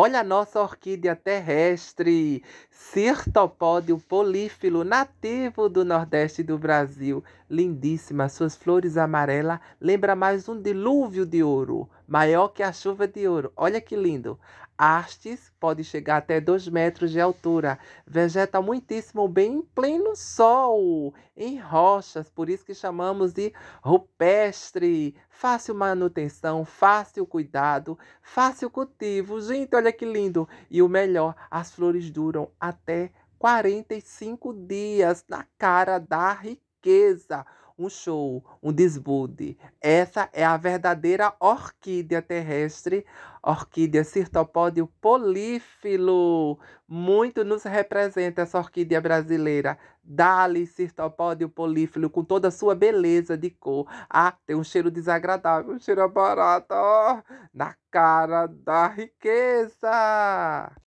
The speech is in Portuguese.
Olha a nossa orquídea terrestre, Cirtopódio polífilo, nativo do Nordeste do Brasil. Lindíssima, suas flores amarelas lembra mais um dilúvio de ouro maior que a chuva de ouro. Olha que lindo! Hastes pode chegar até 2 metros de altura, vegeta muitíssimo bem em pleno sol, em rochas, por isso que chamamos de rupestre. Fácil manutenção, fácil cuidado, fácil cultivo. Gente, olha que lindo! E o melhor, as flores duram até 45 dias na cara da riqueza riqueza, um show, um desbude. Essa é a verdadeira orquídea terrestre, orquídea cirtopódio polífilo. Muito nos representa essa orquídea brasileira. Dali cirtopódio polífilo, com toda a sua beleza de cor. Ah, tem um cheiro desagradável, um cheiro barato, ó, na cara da riqueza.